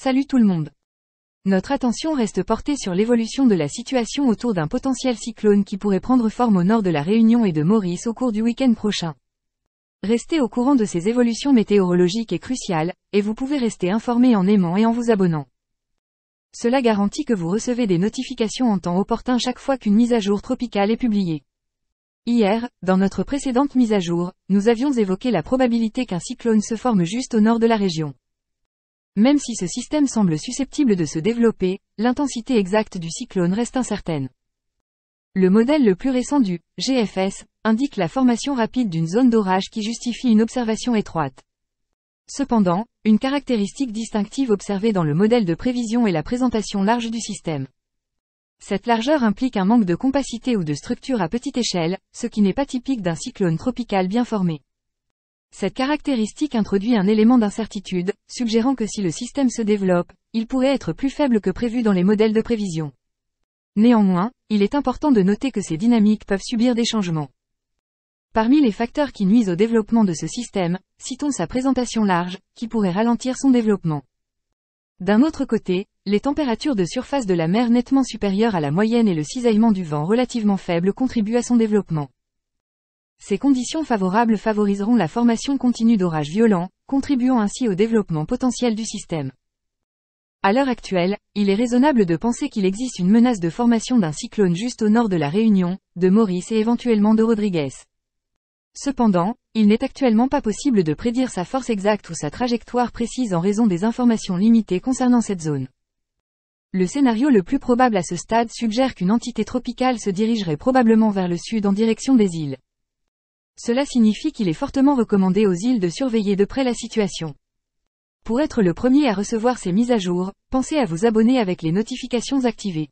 Salut tout le monde. Notre attention reste portée sur l'évolution de la situation autour d'un potentiel cyclone qui pourrait prendre forme au nord de la Réunion et de Maurice au cours du week-end prochain. Rester au courant de ces évolutions météorologiques est crucial, et vous pouvez rester informé en aimant et en vous abonnant. Cela garantit que vous recevez des notifications en temps opportun chaque fois qu'une mise à jour tropicale est publiée. Hier, dans notre précédente mise à jour, nous avions évoqué la probabilité qu'un cyclone se forme juste au nord de la région. Même si ce système semble susceptible de se développer, l'intensité exacte du cyclone reste incertaine. Le modèle le plus récent du GFS indique la formation rapide d'une zone d'orage qui justifie une observation étroite. Cependant, une caractéristique distinctive observée dans le modèle de prévision est la présentation large du système. Cette largeur implique un manque de compacité ou de structure à petite échelle, ce qui n'est pas typique d'un cyclone tropical bien formé. Cette caractéristique introduit un élément d'incertitude, suggérant que si le système se développe, il pourrait être plus faible que prévu dans les modèles de prévision. Néanmoins, il est important de noter que ces dynamiques peuvent subir des changements. Parmi les facteurs qui nuisent au développement de ce système, citons sa présentation large, qui pourrait ralentir son développement. D'un autre côté, les températures de surface de la mer nettement supérieures à la moyenne et le cisaillement du vent relativement faible contribuent à son développement. Ces conditions favorables favoriseront la formation continue d'orages violents, contribuant ainsi au développement potentiel du système. À l'heure actuelle, il est raisonnable de penser qu'il existe une menace de formation d'un cyclone juste au nord de la Réunion, de Maurice et éventuellement de Rodriguez. Cependant, il n'est actuellement pas possible de prédire sa force exacte ou sa trajectoire précise en raison des informations limitées concernant cette zone. Le scénario le plus probable à ce stade suggère qu'une entité tropicale se dirigerait probablement vers le sud en direction des îles. Cela signifie qu'il est fortement recommandé aux îles de surveiller de près la situation. Pour être le premier à recevoir ces mises à jour, pensez à vous abonner avec les notifications activées.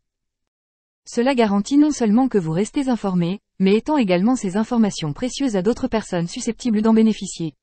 Cela garantit non seulement que vous restez informé, mais étend également ces informations précieuses à d'autres personnes susceptibles d'en bénéficier.